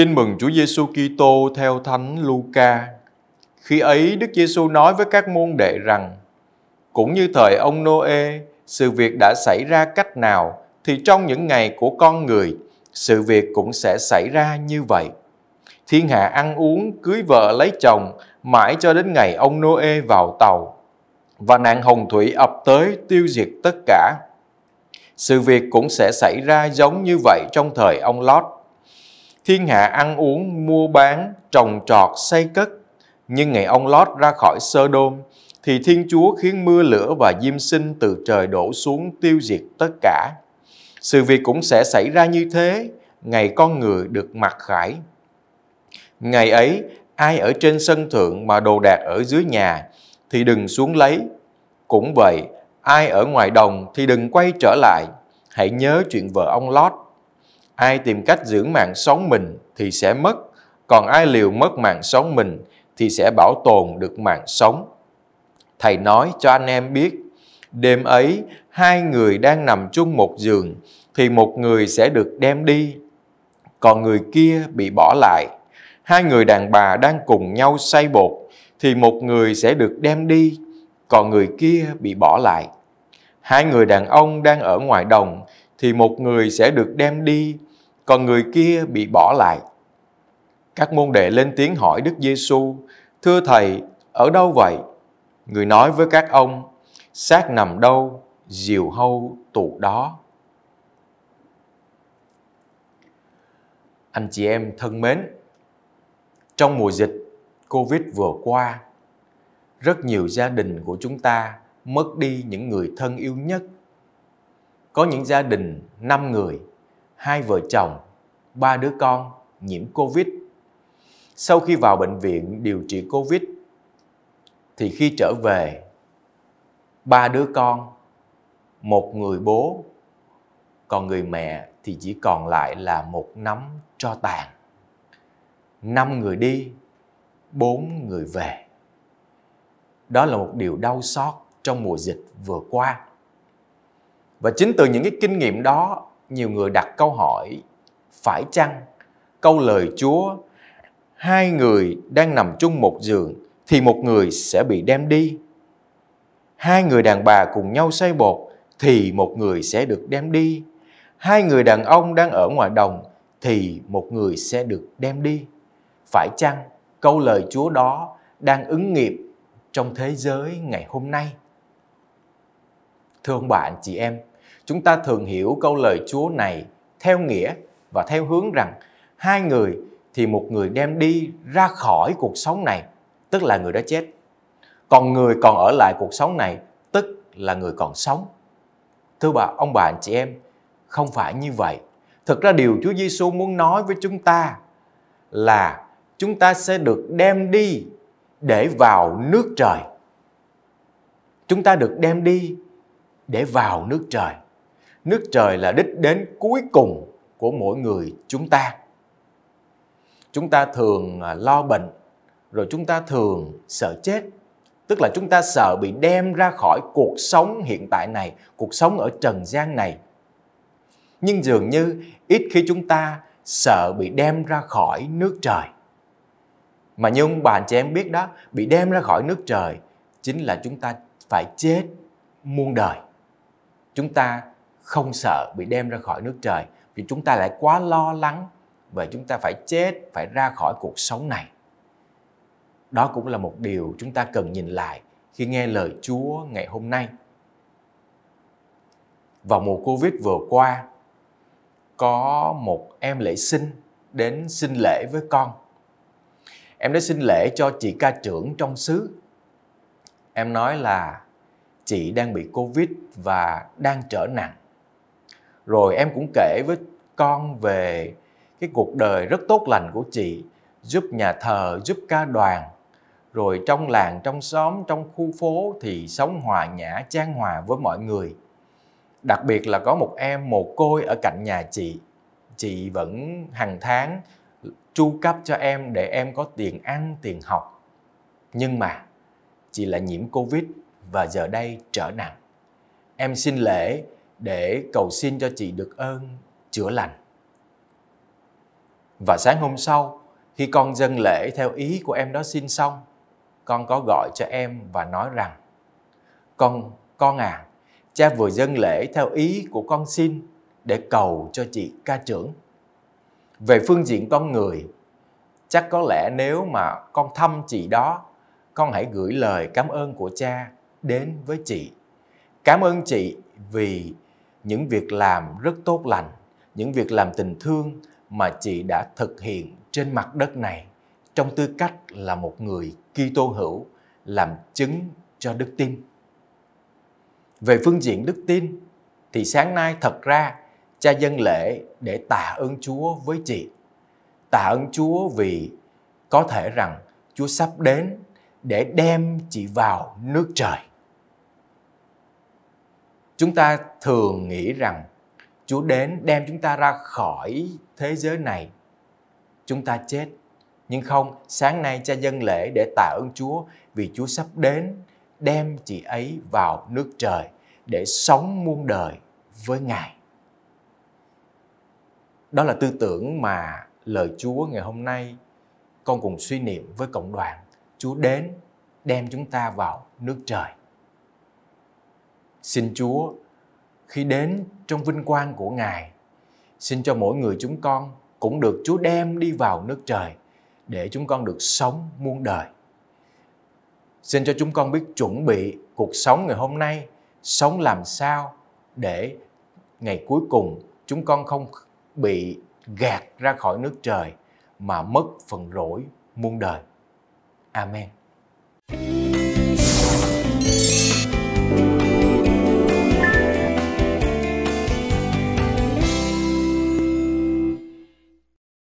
Tin mừng Chúa Giêsu Kitô theo Thánh Luca. Khi ấy Đức Giêsu nói với các môn đệ rằng: Cũng như thời ông Nô-ê, sự việc đã xảy ra cách nào thì trong những ngày của con người, sự việc cũng sẽ xảy ra như vậy. Thiên hạ ăn uống, cưới vợ lấy chồng mãi cho đến ngày ông Nô-ê vào tàu và nạn hồng thủy ập tới tiêu diệt tất cả. Sự việc cũng sẽ xảy ra giống như vậy trong thời ông Lót Thiên hạ ăn uống, mua bán, trồng trọt, xây cất. Nhưng ngày ông Lót ra khỏi sơ đôn, thì Thiên Chúa khiến mưa lửa và diêm sinh từ trời đổ xuống tiêu diệt tất cả. Sự việc cũng sẽ xảy ra như thế, ngày con người được mặc khải. Ngày ấy, ai ở trên sân thượng mà đồ đạc ở dưới nhà thì đừng xuống lấy. Cũng vậy, ai ở ngoài đồng thì đừng quay trở lại. Hãy nhớ chuyện vợ ông Lót Ai tìm cách giữ mạng sống mình thì sẽ mất, còn ai liều mất mạng sống mình thì sẽ bảo tồn được mạng sống. Thầy nói cho anh em biết, đêm ấy hai người đang nằm chung một giường thì một người sẽ được đem đi, còn người kia bị bỏ lại. Hai người đàn bà đang cùng nhau say bột thì một người sẽ được đem đi, còn người kia bị bỏ lại. Hai người đàn ông đang ở ngoài đồng thì một người sẽ được đem đi, còn người kia bị bỏ lại. Các môn đệ lên tiếng hỏi Đức Giêsu, "Thưa thầy, ở đâu vậy?" Người nói với các ông, "Xác nằm đâu, diều hâu tụ đó." Anh chị em thân mến, trong mùa dịch Covid vừa qua, rất nhiều gia đình của chúng ta mất đi những người thân yêu nhất. Có những gia đình 5 người, hai vợ chồng, ba đứa con nhiễm Covid. Sau khi vào bệnh viện điều trị Covid thì khi trở về ba đứa con, một người bố, còn người mẹ thì chỉ còn lại là một nắm cho tàn. Năm người đi, bốn người về. Đó là một điều đau xót trong mùa dịch vừa qua. Và chính từ những cái kinh nghiệm đó nhiều người đặt câu hỏi phải chăng câu lời Chúa hai người đang nằm chung một giường thì một người sẽ bị đem đi. Hai người đàn bà cùng nhau xây bột thì một người sẽ được đem đi. Hai người đàn ông đang ở ngoài đồng thì một người sẽ được đem đi. Phải chăng câu lời Chúa đó đang ứng nghiệm trong thế giới ngày hôm nay? Thưa ông bạn chị em, Chúng ta thường hiểu câu lời Chúa này theo nghĩa và theo hướng rằng hai người thì một người đem đi ra khỏi cuộc sống này, tức là người đã chết. Còn người còn ở lại cuộc sống này, tức là người còn sống. Thưa bà, ông bà, anh chị em, không phải như vậy. Thực ra điều Chúa Giêsu muốn nói với chúng ta là chúng ta sẽ được đem đi để vào nước trời. Chúng ta được đem đi để vào nước trời nước trời là đích đến cuối cùng của mỗi người chúng ta chúng ta thường à, lo bệnh rồi chúng ta thường sợ chết tức là chúng ta sợ bị đem ra khỏi cuộc sống hiện tại này cuộc sống ở trần gian này nhưng dường như ít khi chúng ta sợ bị đem ra khỏi nước trời mà như ông bà chị em biết đó bị đem ra khỏi nước trời chính là chúng ta phải chết muôn đời chúng ta không sợ bị đem ra khỏi nước trời vì chúng ta lại quá lo lắng về chúng ta phải chết, phải ra khỏi cuộc sống này. Đó cũng là một điều chúng ta cần nhìn lại khi nghe lời Chúa ngày hôm nay. Vào mùa Covid vừa qua, có một em lễ sinh đến xin lễ với con. Em đã xin lễ cho chị ca trưởng trong xứ. Em nói là chị đang bị Covid và đang trở nặng rồi em cũng kể với con về cái cuộc đời rất tốt lành của chị giúp nhà thờ giúp ca đoàn rồi trong làng trong xóm trong khu phố thì sống hòa nhã trang hòa với mọi người đặc biệt là có một em mồ côi ở cạnh nhà chị chị vẫn hàng tháng chu cấp cho em để em có tiền ăn tiền học nhưng mà chị lại nhiễm covid và giờ đây trở nặng em xin lễ để cầu xin cho chị được ơn chữa lành. Và sáng hôm sau, khi con dâng lễ theo ý của em đó xin xong, con có gọi cho em và nói rằng Con, con à, cha vừa dâng lễ theo ý của con xin để cầu cho chị ca trưởng. Về phương diện con người, chắc có lẽ nếu mà con thăm chị đó, con hãy gửi lời cảm ơn của cha đến với chị. Cảm ơn chị vì những việc làm rất tốt lành, những việc làm tình thương mà chị đã thực hiện trên mặt đất này trong tư cách là một người Kitô hữu làm chứng cho đức tin. Về phương diện đức tin thì sáng nay thật ra cha dân lễ để tạ ơn Chúa với chị. Tạ ơn Chúa vì có thể rằng Chúa sắp đến để đem chị vào nước trời chúng ta thường nghĩ rằng Chúa đến đem chúng ta ra khỏi thế giới này. Chúng ta chết. Nhưng không, sáng nay cha dân lễ để tạ ơn Chúa vì Chúa sắp đến đem chị ấy vào nước trời để sống muôn đời với Ngài. Đó là tư tưởng mà lời Chúa ngày hôm nay con cùng suy niệm với cộng đoàn. Chúa đến đem chúng ta vào nước trời. Xin Chúa khi đến trong vinh quang của Ngài, xin cho mỗi người chúng con cũng được Chúa đem đi vào nước trời để chúng con được sống muôn đời. Xin cho chúng con biết chuẩn bị cuộc sống ngày hôm nay, sống làm sao để ngày cuối cùng chúng con không bị gạt ra khỏi nước trời mà mất phần rỗi muôn đời. Amen. thank you